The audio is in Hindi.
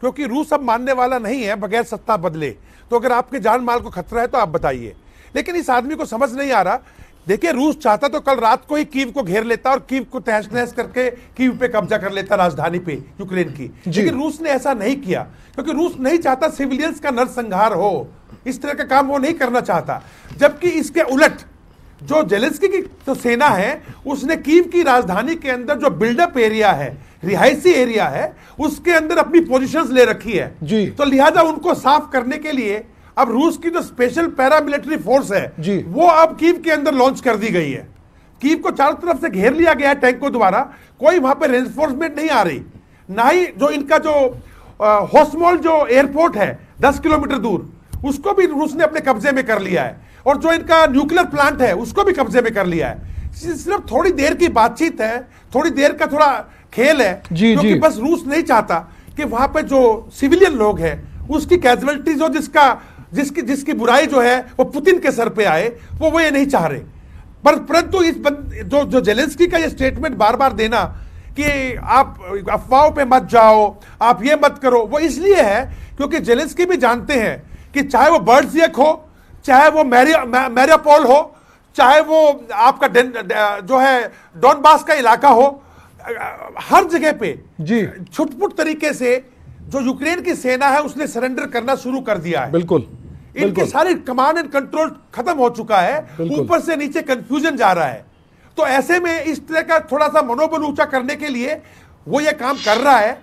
क्योंकि रूस अब मानने वाला नहीं है बगैर सत्ता बदले तो अगर आपके जान माल को खतरा है तो आप बताइए लेकिन इस आदमी को समझ नहीं आ रहा देखिए रूस चाहता तो कल रात को ही कीव को घेर लेता और कीव को तहस नहस करके कीव पे कब्जा कर लेता राजधानी पे यूक्रेन की लेकिन रूस ने ऐसा नहीं किया क्योंकि रूस नहीं चाहता सिविलियंस का नरसंहार हो इस तरह का काम वो नहीं करना चाहता जबकि इसके उलट जो जेलेंस्की की जो सेना है उसने कीव की राजधानी के अंदर जो बिल्डअप एरिया है रिहायशी एरिया है उसके अंदर अपनी पोजीशंस ले रखी है जी तो लिहाजा उनको साफ करने के लिए अब रूस की जो स्पेशल पैरामिलिट्री फोर्स है जी वो अब कीव के अंदर लॉन्च कर दी गई है कीव को चारों तरफ से घेर लिया गया है टैंकों द्वारा कोई वहां पर रेन्फोर्समेंट नहीं आ रही ना ही जो इनका जो होसमोल जो एयरपोर्ट है दस किलोमीटर दूर उसको भी रूस ने अपने कब्जे में कर लिया है और जो इनका न्यूक्लियर प्लांट है उसको भी कब्जे में कर लिया है सिर्फ थोड़ी देर की बातचीत है थोड़ी देर का थोड़ा खेल है जी, क्योंकि जी. बस रूस नहीं चाहता कि वहां पे जो सिविलियन लोग हैं उसकी कैजुअलिटीज और जिसका जिसकी जिसकी बुराई जो है वो पुतिन के सर पे आए वो वो ये नहीं चाह रहे पर परंतु इस बन, जो जो जेलेंस्की का ये स्टेटमेंट बार बार देना कि आप अफवाहों पे मत जाओ आप ये मत करो वो इसलिए है क्योंकि जेलेंस्की भी जानते हैं कि चाहे वो बर्ड्स एक हो चाहे वो मैरी मैरियापोल हो चाहे वो आपका दे, जो है डॉनबास का इलाका हो हर जगह पे जी छुटपुट तरीके से जो यूक्रेन की सेना है उसने सरेंडर करना शुरू कर दिया है बिल्कुल इनके सारी कमांड एंड कंट्रोल खत्म हो चुका है ऊपर से नीचे कंफ्यूजन जा रहा है तो ऐसे में इस तरह का थोड़ा सा मनोबल ऊंचा करने के लिए वो ये काम कर रहा है